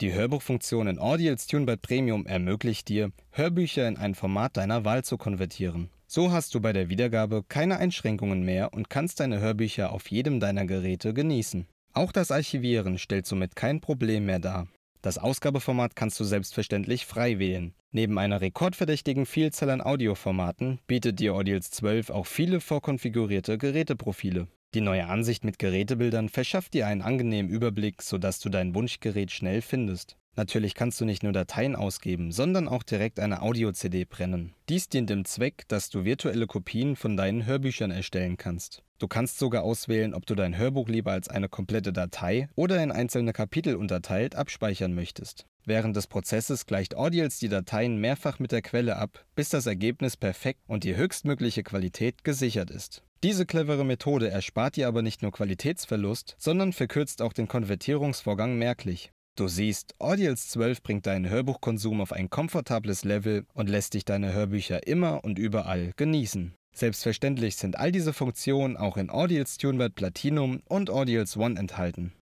Die Hörbuchfunktion in Audibles TuneBud Premium ermöglicht dir, Hörbücher in ein Format deiner Wahl zu konvertieren. So hast du bei der Wiedergabe keine Einschränkungen mehr und kannst deine Hörbücher auf jedem deiner Geräte genießen. Auch das Archivieren stellt somit kein Problem mehr dar. Das Ausgabeformat kannst du selbstverständlich frei wählen. Neben einer rekordverdächtigen Vielzahl an Audioformaten bietet dir Audibles 12 auch viele vorkonfigurierte Geräteprofile. Die neue Ansicht mit Gerätebildern verschafft dir einen angenehmen Überblick, sodass du dein Wunschgerät schnell findest Natürlich kannst du nicht nur Dateien ausgeben, sondern auch direkt eine Audio-CD brennen. Dies dient dem Zweck, dass du virtuelle Kopien von deinen Hörbüchern erstellen kannst. Du kannst sogar auswählen, ob du dein Hörbuch lieber als eine komplette Datei oder in einzelne Kapitel unterteilt abspeichern möchtest. Während des Prozesses gleicht Audials die Dateien mehrfach mit der Quelle ab, bis das Ergebnis perfekt und die höchstmögliche Qualität gesichert ist. Diese clevere Methode erspart dir aber nicht nur Qualitätsverlust, sondern verkürzt auch den Konvertierungsvorgang merklich. Du siehst, Audience 12 bringt deinen Hörbuchkonsum auf ein komfortables Level und lässt dich deine Hörbücher immer und überall genießen. Selbstverständlich sind all diese Funktionen auch in Audience Tunebird Platinum und Audience One enthalten.